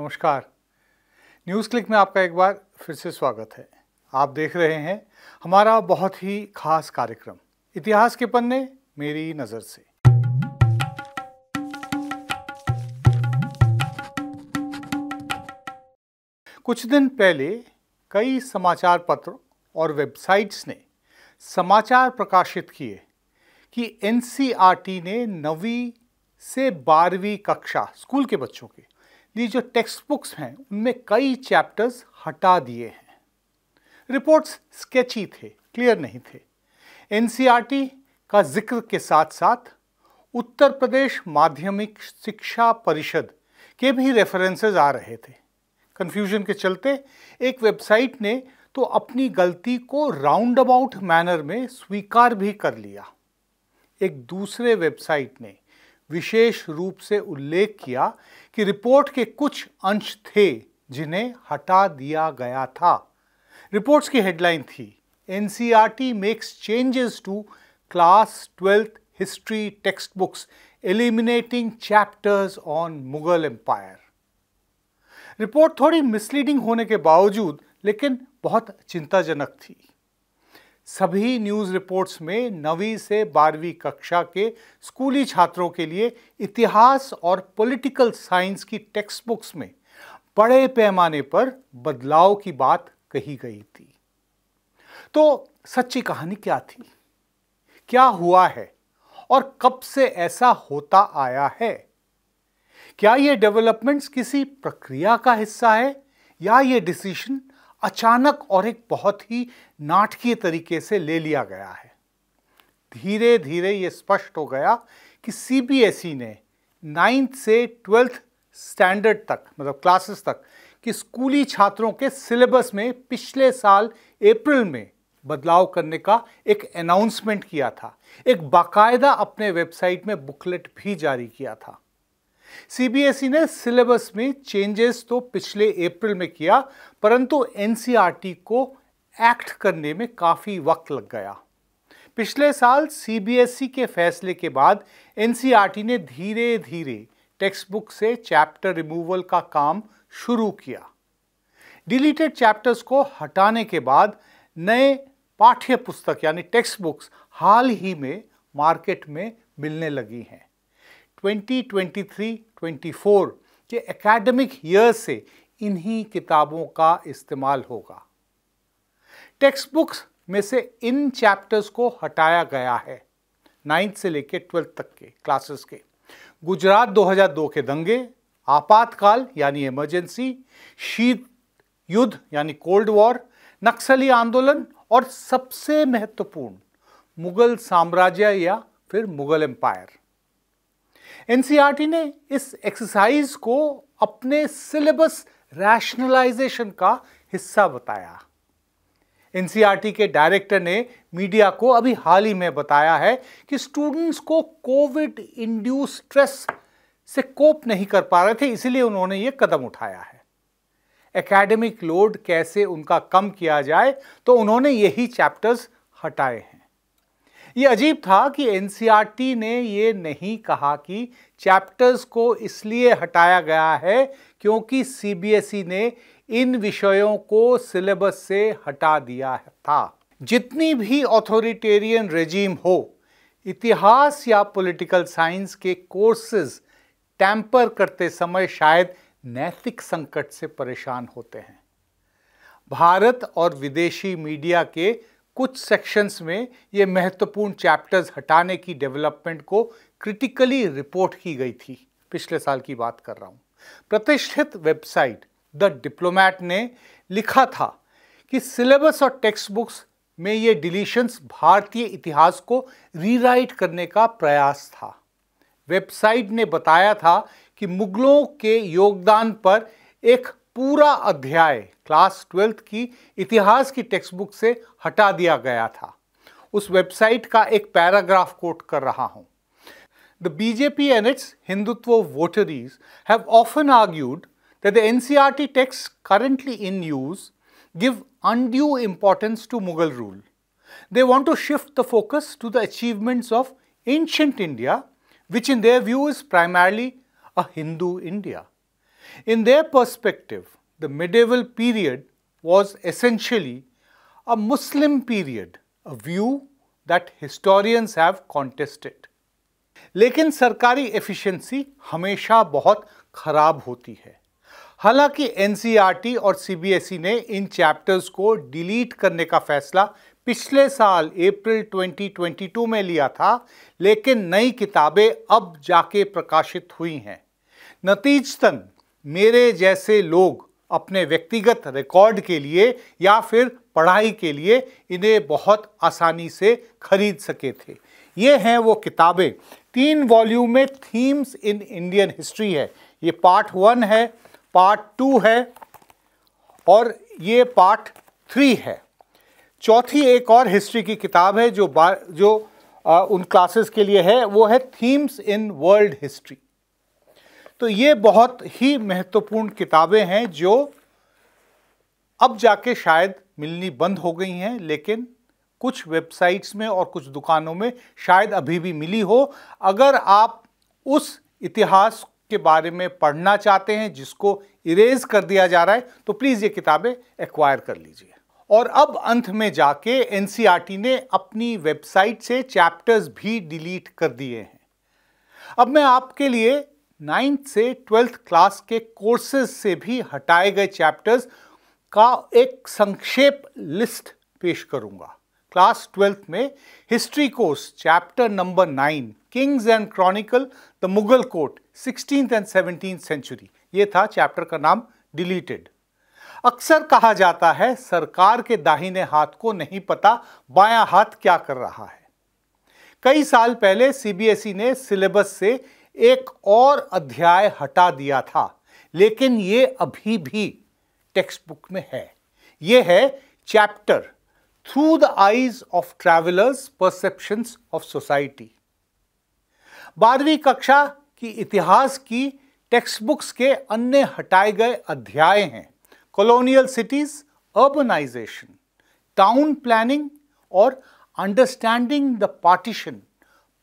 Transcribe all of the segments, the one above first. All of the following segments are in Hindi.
नमस्कार न्यूज़ क्लिक में आपका एक बार फिर से स्वागत है आप देख रहे हैं हमारा बहुत ही खास कार्यक्रम इतिहास के पन्ने मेरी नज़र से कुछ दिन पहले कई समाचार पत्र और वेबसाइट्स ने समाचार प्रकाशित किए कि एनसीईआरटी ने नवी से बारहवीं कक्षा स्कूल के बच्चों के ये जो टेक्स्ट बुक्स हैं उनमें कई चैप्टर्स हटा दिए हैं रिपोर्ट्स स्केची थे क्लियर नहीं थे एनसीईआरटी e का जिक्र के साथ साथ उत्तर प्रदेश माध्यमिक शिक्षा परिषद के भी रेफरेंसेस आ रहे थे कन्फ्यूजन के चलते एक वेबसाइट ने तो अपनी गलती को राउंड अबाउट मैनर में स्वीकार भी कर लिया एक दूसरे वेबसाइट ने विशेष रूप से उल्लेख किया कि रिपोर्ट के कुछ अंश थे जिन्हें हटा दिया गया था रिपोर्ट्स की हेडलाइन थी NCERT makes changes to class twelfth history text books eliminating chapters on Mughal empire report थोड़ी मिसलीडिंग होने के बावजूद लेकिन बहुत चिंताजनक थी सभी न्यूज़ रिपोर्ट्स में नवी से बारहवीं कक्षा के स्कूली छात्रों के लिए इतिहास और पॉलिटिकल साइंस की टेक्स्ट बुक्स में बड़े पैमाने पर बदलाव की बात कही गई थी तो सच्ची कहानी क्या थी क्या हुआ है और कब से ऐसा होता आया है क्या ये डेवलपमेंट्स किसी प्रक्रिया का हिस्सा है या ये डिसीशन अचानक और एक बहुत ही नाटकीय तरीके से ले लिया गया है धीरे धीरे ये स्पष्ट हो गया कि सीबीएसई e ने नाइन्थ से ट्वेल्थ स्टैंडर्ड तक मतलब क्लासेस तक कि स्कूली छात्रों के सिलेबस में पिछले साल अप्रैल में बदलाव करने का एक अनाउंसमेंट किया था एक बाकायदा अपने वेबसाइट में बुकलेट भी जारी किया था सीबीएसई e ने सिलेबस में चेंजेस तो पिछले अप्रैल में किया परंतु एनसीईआरटी e को एक्ट करने में काफ़ी वक्त लग गया पिछले साल सीबीएसई e के फैसले के बाद एनसीईआरटी ने धीरे धीरे टेक्स्ट बुक से चैप्टर रिमूवल का काम शुरू किया डिलीटेड चैप्टर्स को हटाने के बाद नए पाठ्य पुस्तक यानी टेक्स्ट बुक्स हाल ही में मार्केट में मिलने लगी हैं 2023-24 के एकेडमिक ईयर से इन्हीं किताबों का इस्तेमाल होगा टेक्स्ट बुक्स में से इन चैप्टर्स को हटाया गया है नाइन्थ से लेकर ट्वेल्थ तक के क्लासेस के गुजरात 2002 के दंगे आपातकाल यानी इमरजेंसी शीत युद्ध यानी कोल्ड वॉर नक्सली आंदोलन और सबसे महत्वपूर्ण मुगल साम्राज्य या फिर मुगल एम्पायर एनसीईआरटी ने इस एक्सरसाइज को अपने सिलेबस रैशनलाइजेशन का हिस्सा बताया एनसीईआरटी के डायरेक्टर ने मीडिया को अभी हाल ही में बताया है कि स्टूडेंट्स को कोविड इंड्यूस स्ट्रेस से कोप नहीं कर पा रहे थे इसीलिए उन्होंने ये कदम उठाया है एकेडमिक लोड कैसे उनका कम किया जाए तो उन्होंने यही चैप्टर्स हटाए हैं ये अजीब था कि एनसीईआरटी e ने ये नहीं कहा कि चैप्टर्स को इसलिए हटाया गया है क्योंकि सीबीएसई e ने इन विषयों को सिलेबस से हटा दिया था जितनी भी ऑथोरिटेरियन रेजीम हो इतिहास या पॉलिटिकल साइंस के कोर्सेज टैंपर करते समय शायद नैतिक संकट से परेशान होते हैं भारत और विदेशी मीडिया के कुछ सेक्शंस में ये महत्वपूर्ण चैप्टर्स हटाने की डेवलपमेंट को क्रिटिकली रिपोर्ट की गई थी पिछले साल की बात कर रहा हूँ प्रतिष्ठित वेबसाइट द डिप्लोमैट ने लिखा था कि सिलेबस और टेक्स्ट बुक्स में ये डिलीशंस भारतीय इतिहास को रीराइट करने का प्रयास था वेबसाइट ने बताया था कि मुगलों के योगदान पर एक पूरा अध्याय क्लास ट्वेल्थ की इतिहास की टेक्स्ट बुक से हटा दिया गया था उस वेबसाइट का एक पैराग्राफ कोट कर रहा हूं the BJP and its Hindutva votaries have often argued the NCERT texts currently in use give undue importance to Mughal rule they want to shift the focus to the achievements of ancient India which in their view is primarily a Hindu India in their perspective the medieval period was essentially a Muslim period, a view that historians have contested. लेकिन सरकारी एफिशिएंसी हमेशा बहुत खराब होती है हालांकि एन e और सी e ने इन चैप्टर्स को डिलीट करने का फैसला पिछले साल अप्रैल 2022 में लिया था लेकिन नई किताबें अब जाके प्रकाशित हुई हैं नतीजतन मेरे जैसे लोग अपने व्यक्तिगत रिकॉर्ड के लिए या फिर पढ़ाई के लिए इन्हें बहुत आसानी से खरीद सके थे ये हैं वो किताबें तीन वॉल्यूम में थीम्स इन इंडियन हिस्ट्री है ये पार्ट वन है पार्ट टू है और ये पार्ट थ्री है चौथी एक और हिस्ट्री की किताब है जो बा जो आ, उन क्लासेस के लिए है वो है थीम्स इन वर्ल्ड हिस्ट्री तो ये बहुत ही महत्वपूर्ण किताबें हैं जो अब जाके शायद मिलनी बंद हो गई हैं लेकिन कुछ वेबसाइट्स में और कुछ दुकानों में शायद अभी भी मिली हो अगर आप उस इतिहास के बारे में पढ़ना चाहते हैं जिसको इरेज कर दिया जा रहा है तो प्लीज़ ये किताबें एक्वायर कर लीजिए और अब अंत में जाके एन e ने अपनी वेबसाइट से चैप्टर्स भी डिलीट कर दिए हैं अब मैं आपके लिए नाइन्थ से ट्वेल्थ क्लास के कोर्सेज से भी हटाए गए चैप्टर्स का एक संक्षेप लिस्ट पेश करूंगा क्लास ट्वेल्थ में history course chapter number nine kings and chronicle the Mughal court sixteen and seventeen century ये था चैप्टर का नाम डिलीटेड अक्सर कहा जाता है सरकार के दाहिने हाथ को नहीं पता बायां हाथ क्या कर रहा है कई साल पहले सीबीएसई e ने सिलेबस से एक और अध्याय हटा दिया था लेकिन ये अभी भी टेक्स्ट बुक में है ये है chapter through the eyes of travellers perceptions of society बारहवीं कक्षा की इतिहास की टेक्स्ट बुक्स के अन्य हटाए गए अध्याय हैं colonial cities urbanisation town planning और understanding the partition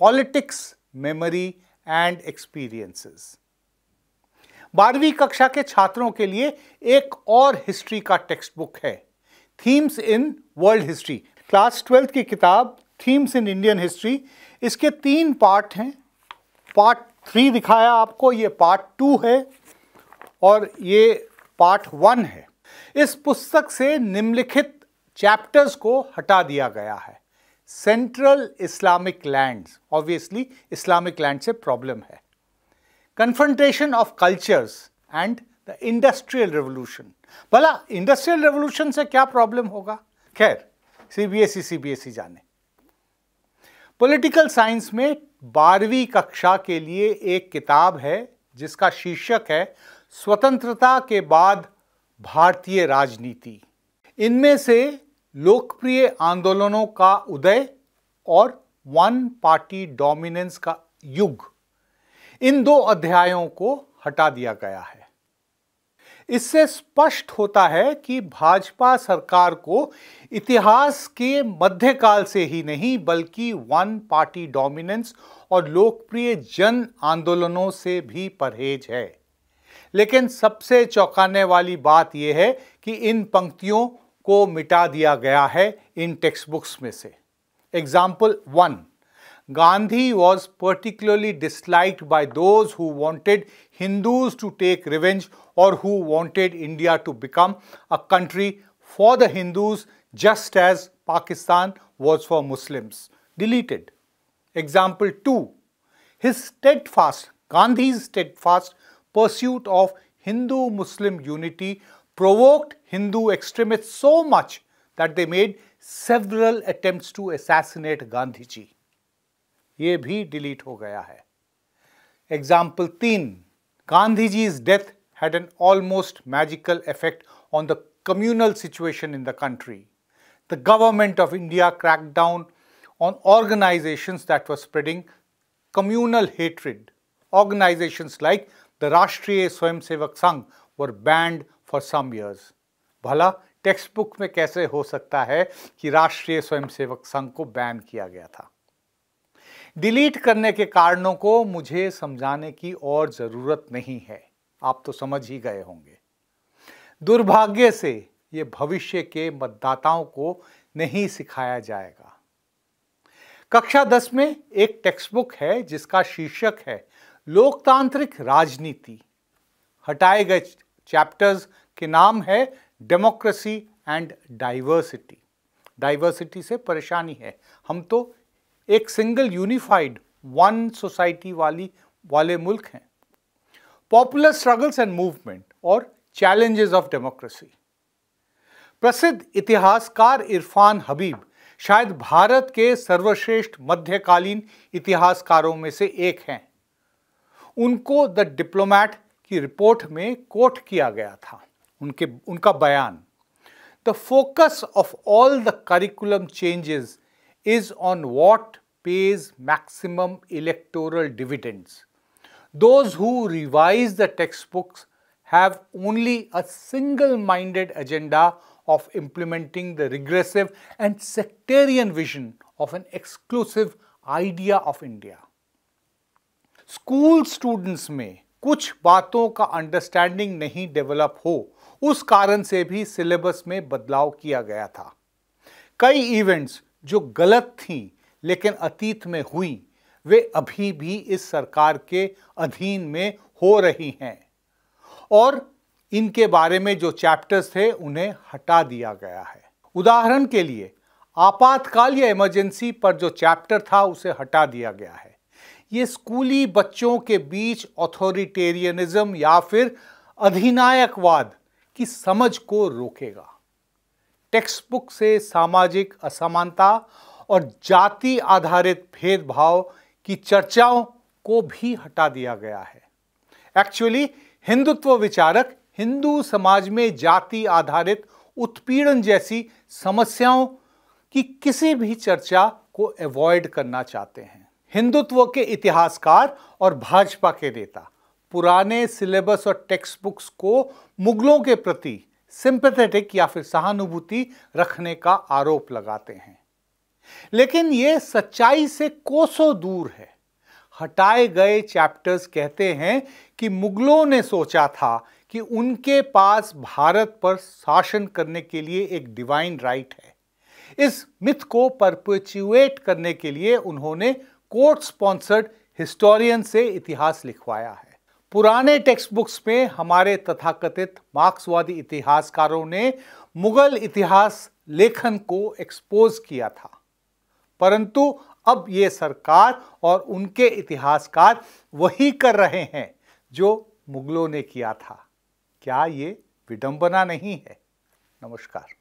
politics memory and experiences बारहवीं कक्षा के छात्रों के लिए एक और हिस्ट्री का टेक्स्ट बुक है themes in world history class twelfth की किताब थीम्स इन इंडियन हिस्ट्री इसके तीन पार्ट हैं पार्ट थ्री दिखाया आपको ये पार्ट टू है और ये पार्ट वन है इस पुस्तक से निम्नलिखित चैप्टर्स को हटा दिया गया है central Islamic lands obviously Islamic land से प्रॉब्लम है confrontation of cultures and the industrial revolution भला इंडस्ट्रियल रेवोल्यूशन से क्या प्रॉब्लम होगा खैर सीबीएसई सीबीएसई e, e जाने पॉलिटिकल साइंस में बारहवीं कक्षा के लिए एक किताब है जिसका शीर्षक है स्वतंत्रता के बाद भारतीय राजनीति इनमें से लोकप्रिय आंदोलनों का उदय और वन पार्टी डोमिनेंस का युग इन दो अध्यायों को हटा दिया गया है इससे स्पष्ट होता है कि भाजपा सरकार को इतिहास के मध्यकाल से ही नहीं बल्कि वन पार्टी डोमिनेंस और लोकप्रिय जन आंदोलनों से भी परहेज है लेकिन सबसे चौंकाने वाली बात यह है कि इन पंक्तियों को मिटा दिया गया है इन टेक्स्ट बुक्स में से example one Gandhi was particularly disliked by those who wanted Hindus to take revenge or who wanted India to become a country for the Hindus just as Pakistan was for Muslims. Deleted. Example 2. His steadfast, Gandhi's steadfast pursuit of Hindu-Muslim unity provoked Hindu extremists so much that they made several attempts to assassinate Gandhi ji. ये भी डिलीट हो गया है एग्जाम्पल तीन Gandhi ji's death had an almost magical effect on the communal situation in the country. The government of India cracked down on organizations that were spreading communal hatred. Organizations like the Rashtriya Swamsevak Sangh were banned for some years. भला टेक्स्ट बुक में कैसे हो सकता है कि राष्ट्रीय स्वयंसेवक संघ को बैन किया गया था डिलीट करने के कारणों को मुझे समझाने की और ज़रूरत नहीं है आप तो समझ ही गए होंगे दुर्भाग्य से ये भविष्य के मतदाताओं को नहीं सिखाया जाएगा कक्षा दस में एक टेक्स्ट बुक है जिसका शीर्षक है लोकतांत्रिक राजनीति हटाए गए चैप्टर्स के नाम है डेमोक्रेसी एंड डाइवर्सिटी डाइवर्सिटी से परेशानी है हम तो एक सिंगल यूनिफाइड वन सोसाइटी वाली वाले मुल्क हैं पॉपुलर स्ट्रगल्स एंड मूवमेंट और चैलेंजेस ऑफ डेमोक्रेसी प्रसिद्ध इतिहासकार इरफान हबीब शायद भारत के सर्वश्रेष्ठ मध्यकालीन इतिहासकारों में से एक हैं उनको द डिप्लोमैट की रिपोर्ट में कोट किया गया था उनके उनका बयान the focus of all the curriculum changes is on what pays maximum electoral dividends those who revise the text books have only a single minded agenda of implementing the regressive and sectarian vision of an exclusive idea of India school students में कुछ बातों का अंडरस्टैंडिंग नहीं डेवलप हो उस कारण से भी सिलेबस में बदलाव किया गया था कई इवेंट्स जो गलत थीं लेकिन अतीत में हुई वे अभी भी इस सरकार के अधीन में हो रही हैं और इनके बारे में जो चैप्टर्स थे उन्हें हटा दिया गया है उदाहरण के लिए आपातकाल या इमरजेंसी पर जो चैप्टर था उसे हटा दिया गया है ये स्कूली बच्चों के बीच ऑथोरिटेरियनिज्म या फिर अधिनायकवाद की समझ को रोकेगा टेक्स्ट बुक से सामाजिक असमानता और जाति आधारित भेदभाव की चर्चाओं को भी हटा दिया गया है एक्चुअली हिंदुत्व विचारक हिंदू समाज में जाति आधारित उत्पीड़न जैसी समस्याओं की किसी भी चर्चा को अवॉइड करना चाहते हैं हिंदुत्व के इतिहासकार और भाजपा के नेता पुराने सिलेबस और टेक्स्ट बुक्स को मुगलों के प्रति सिंपथेटिक या फिर सहानुभूति रखने का आरोप लगाते हैं लेकिन यह सच्चाई से कोसों दूर है हटाए गए चैप्टर्स कहते हैं कि मुगलों ने सोचा था कि उनके पास भारत पर शासन करने के लिए एक डिवाइन राइट है इस मिथ को परपेचुएट करने के लिए उन्होंने कोर्ट स्पॉन्सर्ड हिस्टोरियन से इतिहास लिखवाया है पुराने टेक्स्ट बुक्स में हमारे तथाकथित मार्क्सवादी इतिहासकारों ने मुगल इतिहास लेखन को एक्सपोज किया था परंतु अब ये सरकार और उनके इतिहासकार वही कर रहे हैं जो मुगलों ने किया था क्या ये विडंबना नहीं है नमस्कार